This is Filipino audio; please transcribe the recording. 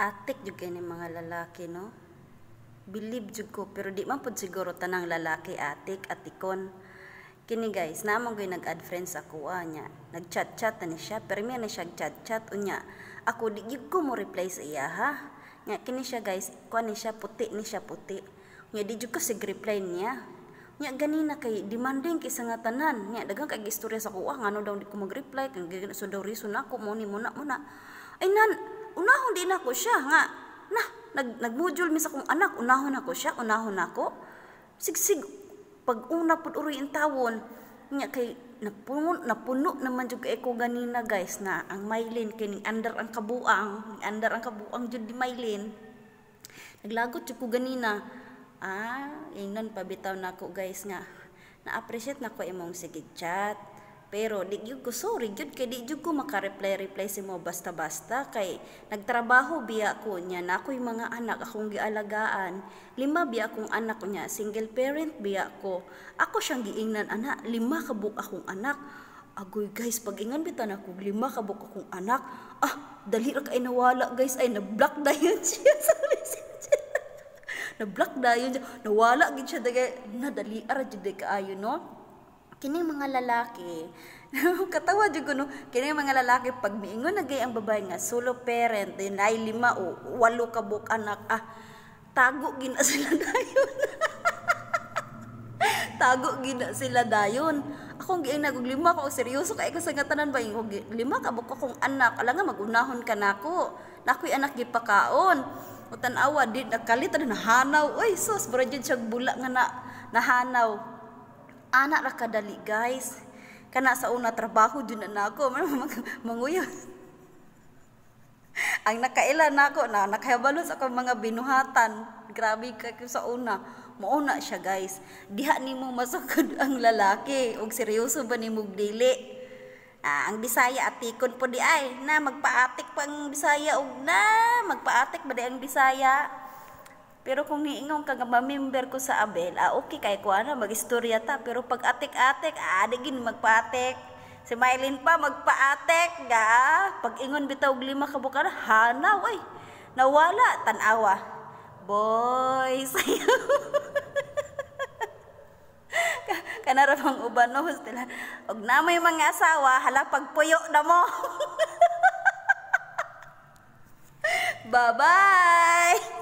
atik jud kay ni mga lalaki no believe jud ko pero di man pud siguro tanang lalaki atik atikon kini guys na gyud nag-add friends ako ah, nag-chat-chat ni siya pero miya na siya chat-chat unya ako di gyud ko mo reply sa iya ha nya kini siya guys kuan ni siya puti ni siya puti nya di jud ko sig reply niya nya ganina kay demanding kay sa nga tanan nya daghang kay istorya sa kuha ah, ngano daw di ko mag-reply kang so daw reason ako mo ni muna muna ay nan unahon din ako siya nga na nag nagmodule mi sa kong anak unahon ako siya unahon ako sigsig pag una pud uroy ang tawon nya kay napuno napuno naman jud kay ko ganina guys na ang myelin kay under ang kabuang under ang kabuang jud di myelin naglagot jud ko ganina ah ingnon pa bitaw nako guys nga na appreciate nako imong sige chat pero di gyud ko sorry gyud kay di gyud ko maka-reply-reply si mo basta-basta kay nagtrabaho biya ko niya na ako'y mga anak akong gialagaan. Lima biya akong anak niya, single parent biya ko. Ako siyang giingnan ana, lima ka buk akong anak. Agoy guys, pag ingan bitan ako, lima ka buk akong anak. Ah, dali ra kay nawala guys, ay na-block dayon siya sa na-block dayon siya. Nawala gid siya dagay, nadali ara jud kay kaayo no kini mga lalaki katawa jud ko no kining mga lalaki pag miingon na ang babae nga solo parent din ay lima o walo ka buk anak ah tago gina sila dayon tago gina sila dayon akong giing nagog lima ko seryoso kay eh, ko sa tanan ba ingog lima ka buk akong anak ala nga magunahon ka nako nakoy anak gipakaon utan awa di nakalit na hanaw oy sus bro siya bula nga na nahanaw Anak ra kadali guys. Kana sa una trabaho jud na nako, manguyo. Ang nakaila nako na nakahabalo sa mga binuhatan. Grabe ka sa una. Mauna siya guys. Diha nimo masakod ang lalaki og seryoso ba nimo dili? Ah, ang Bisaya atikon po di ay na magpaatik pang Bisaya og na magpaatik ba di ang Bisaya? Pero kung niingon ka nga member ko sa Abel, ah okay kay ko ana magistorya ta pero pag atik-atik, ah di gin atik Si Mylin pa magpa-atik, ga. Pag ingon bitaw lima ka bukar, hanaw ay. Nawala tanawa. Boy, sayo. Kanarapang uban no hostela. Og na may mga asawa, hala pagpuyo na mo. Bye-bye.